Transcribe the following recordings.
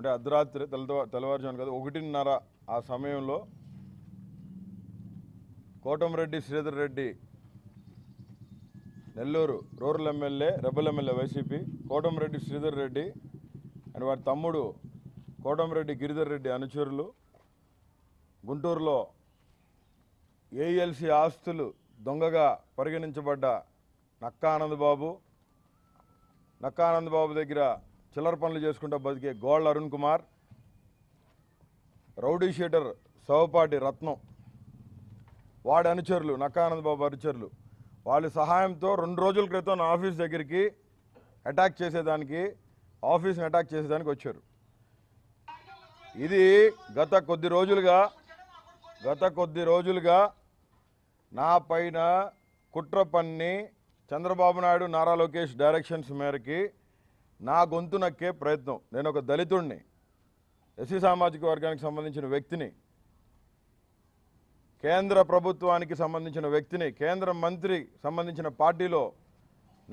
అంటే అర్ధరాత్రి తెల్ల తెల్లవారుజాము కదా ఒకటిన్నర ఆ సమయంలో Kotamreddy Sridhar Reddy Nellore rural MLA rebel MLA YCP Kotamreddy Sridhar Reddy and వారి తమ్ముడు రెడ్డి గిరిధర్ రెడ్డి అనుచరులు గుంటూరులో ఏఎల్సి ఆస్తులు దొంగగా పరిగణించబడ్డ నక్కా ఆనందబాబు నక్కా ఆనందబాబు దగ్గర చిల్లర పనులు చేసుకుంటూ బతికే gold Arun Kumar rowdy sheeter Savapati Ratnam వాడి అనుచరులు నక్కానంద బాబు అనుచరులు వాళ్ళ సహాయంతో రెండు రోజుల క్రితం నా ఆఫీస్ దగ్గరికి అటాక్ చేసేదానికి ఆఫీస్ని అటాక్ చేసేదానికి వచ్చారు ఇది గత కొద్ది రోజులుగా గత కొద్ది రోజులుగా నా పైన కుట్ర పన్ని చంద్రబాబు నాయుడు నారా లోకేష్ డైరెక్షన్స్ మేరకి నా గొంతు నక్కే ప్రయత్నం నేను ఒక దళితుడిని ఎస్సీ సామాజిక వర్గానికి సంబంధించిన వ్యక్తిని కేంద్ర ప్రభుత్వానికి సంబంధించిన వ్యక్తిని కేంద్ర మంత్రి సంబంధించిన పార్టీలో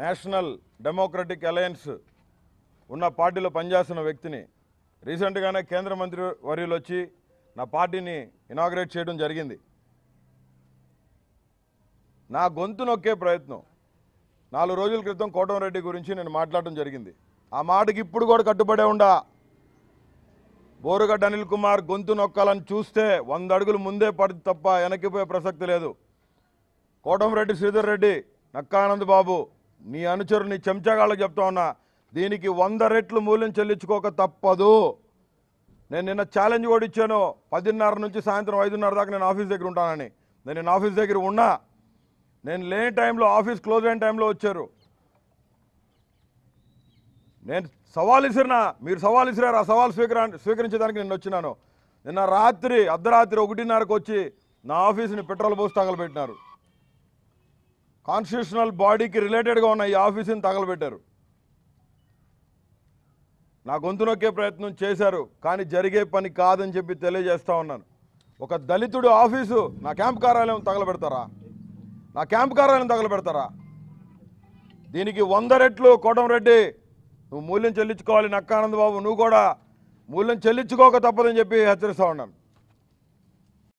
నేషనల్ డెమోక్రటిక్ అలయన్స్ ఉన్న పార్టీలో పనిచేస్తున్న వ్యక్తిని రీసెంట్గానే కేంద్ర మంత్రి వర్యులు వచ్చి నా పార్టీని ఇనాగ్రేట్ చేయడం జరిగింది నా గొంతు నొక్కే ప్రయత్నం నాలుగు రోజుల క్రితం రెడ్డి గురించి నేను మాట్లాడడం జరిగింది ఆ మాటకి ఇప్పుడు కూడా కట్టుబడే ఉండా బోరుగడ్డ అనిల్ కుమార్ గొంతు నొక్కాలని చూస్తే వంద అడుగులు ముందే పడి తప్ప వెనక్కిపోయే ప్రసక్తి లేదు కోటంరెడ్డి శ్రీధర్ రెడ్డి నక్కానంద్ బాబు నీ అనుచరుని చెంచగాళ్ళకి చెప్తా ఉన్నా దీనికి వంద రెట్లు మూల్యం చెల్లించుకోక తప్పదు నేను నిన్న ఛాలెంజ్ కూడా ఇచ్చాను పదిన్నర నుంచి సాయంత్రం ఐదున్నర దాకా నేను ఆఫీస్ దగ్గర ఉంటానని నేను ఆఫీస్ దగ్గర ఉన్నా నేను లేని టైంలో ఆఫీస్ క్లోజ్ అయిన టైంలో వచ్చారు నేను సవాల్ ఇసిరినా మీరు సవాల్ ఇసిరారు ఆ సవాల్ స్వీకర స్వీకరించడానికి నేను వచ్చినాను నిన్న రాత్రి అర్ధరాత్రి ఒకటిన్నరకు వచ్చి నా ఆఫీసుని పెట్రోల్ పోసి తగలబెట్టినారు కాన్స్టిట్యూషనల్ బాడీకి రిలేటెడ్గా ఉన్న ఈ ఆఫీసుని తగలబెట్టారు నా గొంతు నొక్కే ప్రయత్నం చేశారు కానీ జరిగే పని కాదని చెప్పి తెలియజేస్తా ఉన్నాను ఒక దళితుడు ఆఫీసు నా క్యాంప్ కార్యాలయం తగలబెడతారా నా క్యాంప్ కార్యాలయం తగలబెడతారా దీనికి వంద రెట్లు కోటం రెడ్డి నువ్వు మూల్యం చెల్లించుకోవాలి నక్కానంద బాబు నువ్వు కూడా మూల్యం చెల్లించుకోక తప్పదని చెప్పి హెచ్చరిస్తూ ఉన్నాను